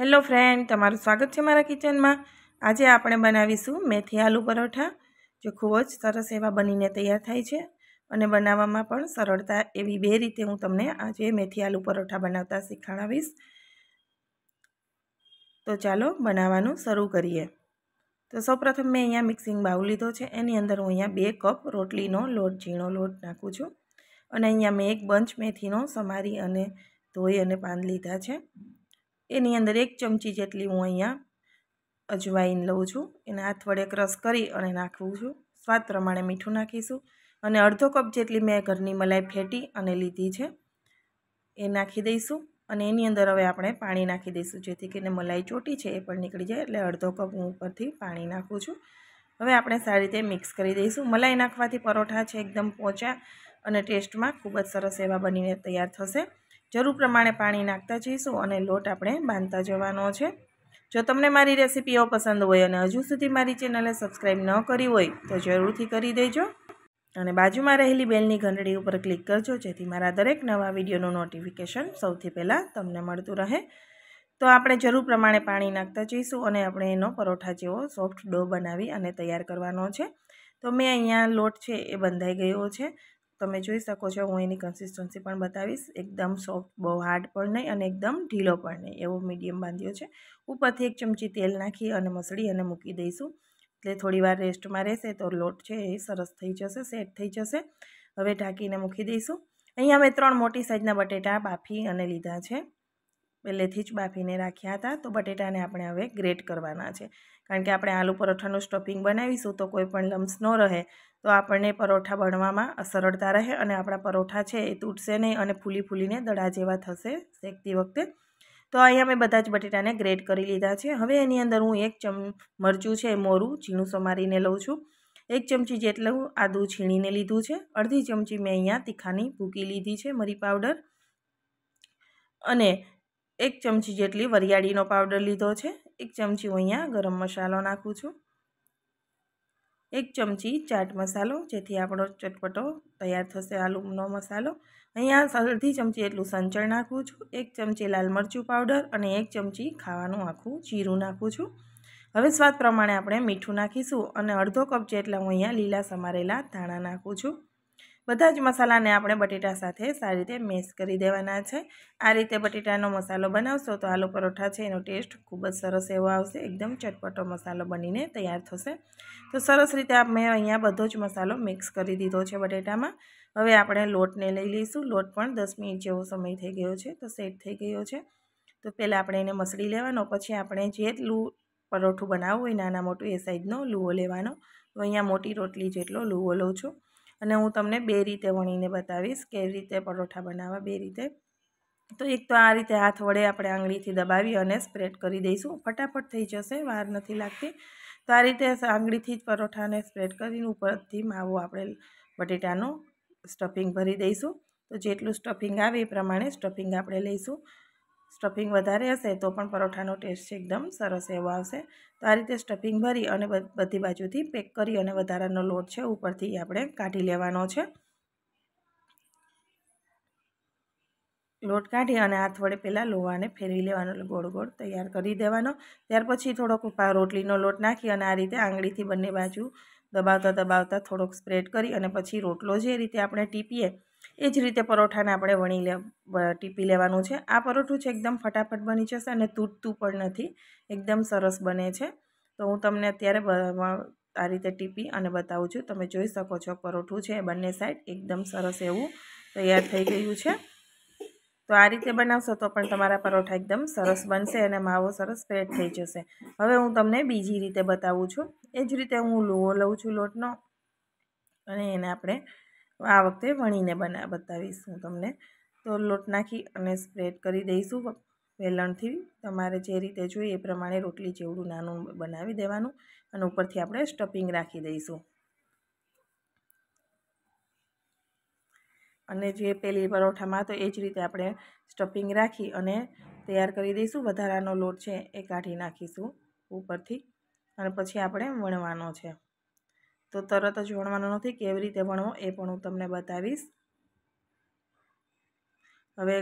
hello friend તમારું સ્વાગત છે મારા કિચનમાં આજે આપણે બનાવીશું મેથી આલુ પરોઠા જે ખૂબ જ સરસ એવા બનીને તૈયાર થાય છે અને બનાવવામાં પણ સરળતા એવી બે રીતે હું તમને આજે મેથી આલુ પરોઠા બનાવતા શીખવાડાવીશ તો ચાલો બનાવવાનું શરૂ કરીએ તો સૌપ્રથમ મેં અહીંયા મિક્સિંગ બાઉલ લીધો છે એની અંદર હું અહીંયા બે કપ રોટલીનો લોટ ઝીણો લોટ નાખું છું અને અહીંયા મેં એક બંચ મેથીનો સમારી અને ધોઈ અને પાન લીધા છે એની અંદર એક ચમચી જેટલી હું અહીંયા અજવાઈન લઉં છું એને હાથ વડે ક્રશ કરી અને નાખવું છું સ્વાદ પ્રમાણે મીઠું નાખીશું અને અડધો કપ જેટલી મેં ઘરની મલાઈ ફેટી અને લીધી છે એ નાખી દઈશું અને એની અંદર હવે આપણે પાણી નાખી દઈશું જેથી કરીને મલાઈ ચોટી છે એ પણ નીકળી જાય એટલે અડધો કપ હું ઉપરથી પાણી નાખું છું હવે આપણે સારી રીતે મિક્સ કરી દઈશું મલાઈ નાખવાથી પરોઠા છે એકદમ પોચા અને ટેસ્ટમાં ખૂબ જ સરસ એવા બનીને તૈયાર થશે જરૂર પ્રમાણે પાણી નાખતા જઈશું અને લોટ આપણે બાંધતા જવાનો છે જો તમને મારી રેસીપીઓ પસંદ હોય અને હજુ સુધી મારી ચેનલે સબસ્ક્રાઈબ ન કરી હોય તો જરૂરથી કરી દેજો અને બાજુમાં રહેલી બેલની ઘંટડી ઉપર ક્લિક કરજો જેથી મારા દરેક નવા વિડીયોનું નોટિફિકેશન સૌથી પહેલાં તમને મળતું રહે તો આપણે જરૂર પ્રમાણે પાણી નાખતા જઈશું અને આપણે એનો પરોઠા જેવો સોફ્ટ ડો બનાવી અને તૈયાર કરવાનો છે તો મેં અહીંયા લોટ છે એ બંધાઈ ગયો છે તમે જોઈ શકો છો હું એની કન્સિસ્ટન્સી પણ બતાવીશ એકદમ સોફ્ટ બહુ હાર્ડ પણ નહીં અને એકદમ ઢીલો પણ નહીં એવો મીડિયમ બાંધ્યો છે ઉપરથી એક ચમચી તેલ નાખી અને મસળી અને મૂકી દઈશું એટલે થોડી વાર રેસ્ટમાં રહેશે તો લોટ છે એ સરસ થઈ જશે સેટ થઈ જશે હવે ઢાંકીને મૂકી દઈશું અહીંયા મેં ત્રણ મોટી સાઇઝના બટેટા બાફી અને લીધા છે પહેલેથી જ બાફીને રાખ્યા હતા તો બટેટાને આપણે હવે ગ્રેટ કરવાના છે કારણ કે આપણે આલુ પરોઠાનું સ્ટફિંગ બનાવીશું તો કોઈ પણ લમ્સ ન રહે તો આપણને પરોઠા બનવામાં સરળતા રહે અને આપણા પરોઠા છે એ તૂટશે નહીં અને ફૂલી ફૂલીને દડા જેવા થશે શેકતી વખતે તો અહીંયા મેં બધા જ બટેટાને ગ્રેટ કરી લીધા છે હવે એની અંદર હું એક ચમ મરચું છે મોરું ઝીણું સમારીને લઉં છું એક ચમચી જેટલું આદું છીણીને લીધું છે અડધી ચમચી મેં અહીંયા તીખાની ભૂકી લીધી છે મરી પાવડર અને એક ચમચી જેટલી વરિયાળીનો પાવડર લીધો છે એક ચમચી હું અહીંયા ગરમ મસાલો નાખું છું એક ચમચી ચાટ મસાલો જેથી આપણો ચટપટો તૈયાર થશે આલુનો મસાલો અહીંયા અડધી ચમચી એટલું સંચળ નાખું છું એક ચમચી લાલ મરચું પાવડર અને એક ચમચી ખાવાનું આખું જીરું નાખું છું હવે સ્વાદ પ્રમાણે આપણે મીઠું નાખીશું અને અડધો કપ જેટલા હું અહીંયા લીલા સમારેલા ધાણા નાખું છું બધા જ મસાલાને આપણે બટેટા સાથે સારી રીતે મિક્સ કરી દેવાના છે આ રીતે બટેટાનો મસાલો બનાવશો તો આલુ પરોઠા છે એનો ટેસ્ટ ખૂબ જ સરસ એવો આવશે એકદમ ચટપટો મસાલો બનીને તૈયાર થશે તો સરસ રીતે મેં અહીંયા બધો જ મસાલો મિક્સ કરી દીધો છે બટેટામાં હવે આપણે લોટને લઈ લઈશું લોટ પણ દસ મિનિટ જેવો સમય થઈ ગયો છે તો સેટ થઈ ગયો છે તો પહેલાં આપણે એને મસળી લેવાનો પછી આપણે જેટલું પરોઠું બનાવવું હોય નાના મોટું એ સાઈઝનો લૂવો લેવાનો તો અહીંયા મોટી રોટલી જેટલો લૂવો લઉં છું અને હું તમને બે રીતે વણીને બતાવીશ કેવી રીતે પરોઠા બનાવવા બે રીતે તો એક તો આ રીતે હાથ વડે આપણે આંગળીથી દબાવી અને સ્પ્રેડ કરી દઈશું ફટાફટ થઈ જશે વાર નથી લાગતી તો આ રીતે આંગળીથી જ પરોઠાને સ્પ્રેડ કરીને ઉપરથી માવો આપણે બટેટાનું સ્ટફિંગ ભરી દઈશું તો જેટલું સ્ટફિંગ આવે એ પ્રમાણે સ્ટફિંગ આપણે લઈશું સ્ટફિંગ વધારે હશે તો પણ પરોઠાનો ટેસ્ટ છે એકદમ સરસ એવો આવશે તો આ રીતે સ્ટફિંગ ભરી અને બધી બાજુથી પેક કરી અને વધારાનો લોટ છે ઉપરથી આપણે કાઢી લેવાનો છે લોટ કાઢી અને હાથ વડે પહેલાં લોવાને ફેરવી લેવાનો ગોળ ગોળ તૈયાર કરી દેવાનો ત્યાર પછી થોડોક રોટલીનો લોટ નાખી અને આ રીતે આંગળીથી બંને બાજુ દબાવતા દબાવતા થોડોક સ્પ્રેડ કરી અને પછી રોટલો જે રીતે આપણે ટીપીએ એ જ રીતે પરોઠાને આપણે વણી લે ટીપી લેવાનું છે આ પરોઠું છે એકદમ ફટાફટ બની જશે અને તૂટતું પણ નથી એકદમ સરસ બને છે તો હું તમને અત્યારે આ રીતે ટીપી અને બતાવું છું તમે જોઈ શકો છો પરોઠું છે બંને સાઈડ એકદમ સરસ એવું તૈયાર થઈ ગયું છે તો આ રીતે બનાવશો તો પણ તમારા પરોઠા એકદમ સરસ બનશે અને માવો સરસ સ્પ્રેડ થઈ જશે હવે હું તમને બીજી રીતે બતાવું છું એ જ રીતે હું લુવો લઉં છું લોટનો અને એને આપણે આ વખતે વણીને બના બતાવીશ હું તમને તો લોટ નાખી અને સ્પ્રેડ કરી દઈશું વેલણથી તમારે જે રીતે જોઈએ એ પ્રમાણે રોટલી ચેવડું નાનું બનાવી દેવાનું અને ઉપરથી આપણે સ્ટફિંગ રાખી દઈશું અને જે પેલી પરોઠામાં તો એ જ રીતે આપણે સ્ટફિંગ રાખી અને તૈયાર કરી દઈશું વધારાનો લોટ છે એ કાઢી નાખીશું ઉપરથી અને પછી આપણે વણવાનો છે તો તરત જ વણવાનો નથી કેવી રીતે વણવો એ પણ હું તમને બતાવીશ હવે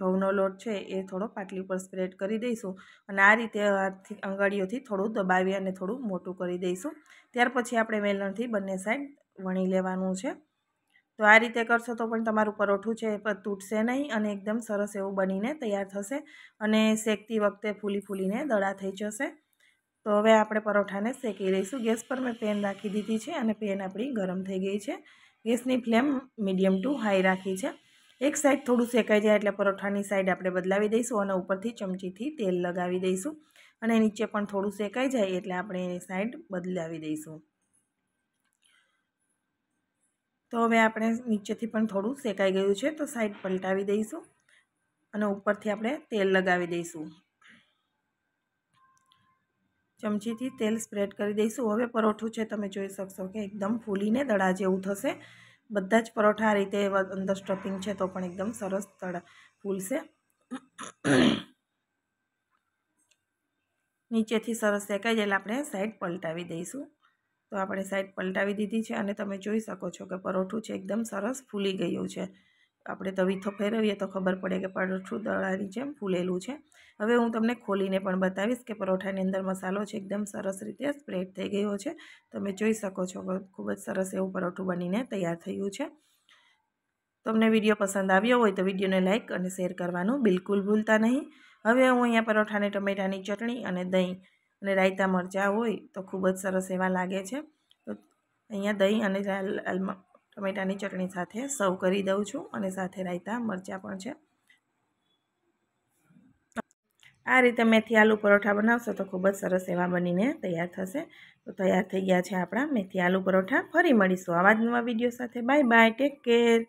ઘઉંનો લોટ છે એ થોડો પાટલી પર સ્પ્રેડ કરી દઈશું અને આ રીતે હાથથી અંગાડીઓથી થોડું દબાવી અને થોડું મોટું કરી દઈશું ત્યાર પછી આપણે વેલણથી બંને સાઈડ વણી લેવાનું છે તો આ રીતે કરશો તો પણ તમારું પરોઠું છે એ તૂટશે નહીં અને એકદમ સરસ એવું બનીને તૈયાર થશે અને શેકતી વખતે ફૂલી ફૂલીને દડા થઈ જશે તો હવે આપણે પરોઠાને શેકી લઈશું ગેસ પર મેં પેન રાખી દીધી છે અને પેન આપણી ગરમ થઈ ગઈ છે ગેસની ફ્લેમ મીડિયમ ટુ હાઈ રાખી છે એક સાઈડ થોડું શેકાઈ જાય એટલે પરોઠાની સાઈડ આપણે બદલાવી દઈશું અને ઉપરથી ચમચીથી તેલ લગાવી દઈશું અને નીચે પણ થોડું શેકાઈ જાય એટલે આપણે એની સાઈડ બદલાવી દઈશું તો હવે આપણે નીચેથી પણ થોડું શેકાઈ ગયું છે તો સાઈડ પલટાવી દઈશું અને ઉપરથી આપણે તેલ લગાવી દઈશું ચમચીથી તેલ સ્પ્રેડ કરી દઈશું હવે પરોઠું છે તમે જોઈ શકશો કે એકદમ ફૂલીને દડા જેવું થશે બધા જ પરોઠા આ રીતે અંદર સ્ટફિંગ છે તો પણ એકદમ સરસ દડા ફૂલશે નીચેથી સરસ શેકાય એટલે આપણે સાઈડ પલટાવી દઈશું તો આપણે સાઈડ પલટાવી દીધી છે અને તમે જોઈ શકો છો કે પરોઠું છે એકદમ સરસ ફૂલી ગયું છે આપણે તવીથો ફેરવીએ તો ખબર પડે કે પરોઠું દળાની જેમ ફૂલેલું છે હવે હું તમને ખોલીને પણ બતાવીશ કે પરોઠાની અંદર મસાલો છે એકદમ સરસ રીતે સ્પ્રેડ થઈ ગયો છે તમે જોઈ શકો છો ખૂબ જ સરસ એવું પરોઠું બનીને તૈયાર થયું છે તમને વિડીયો પસંદ આવ્યો હોય તો વિડીયોને લાઇક અને શેર કરવાનું બિલકુલ ભૂલતા નહીં હવે હું અહીંયા પરોઠાને ટમેટાની ચટણી અને દહીં અને રાયતા મરચાં હોય તો ખૂબ જ સરસ એવા લાગે છે તો અહીંયા દહીં અને ટમેટાની ચટણી સાથે સર્વ કરી દઉં છું અને સાથે રાયતા મરચાં પણ છે આ રીતે મેથી આલુ પરોઠા બનાવશો તો ખૂબ જ સરસ એવા બનીને તૈયાર થશે તો તૈયાર થઈ ગયા છે આપણા મેથી આલુ પરોઠા ફરી મળીશું આવા જ નવા વિડીયો સાથે બાય બાય ટેક કેર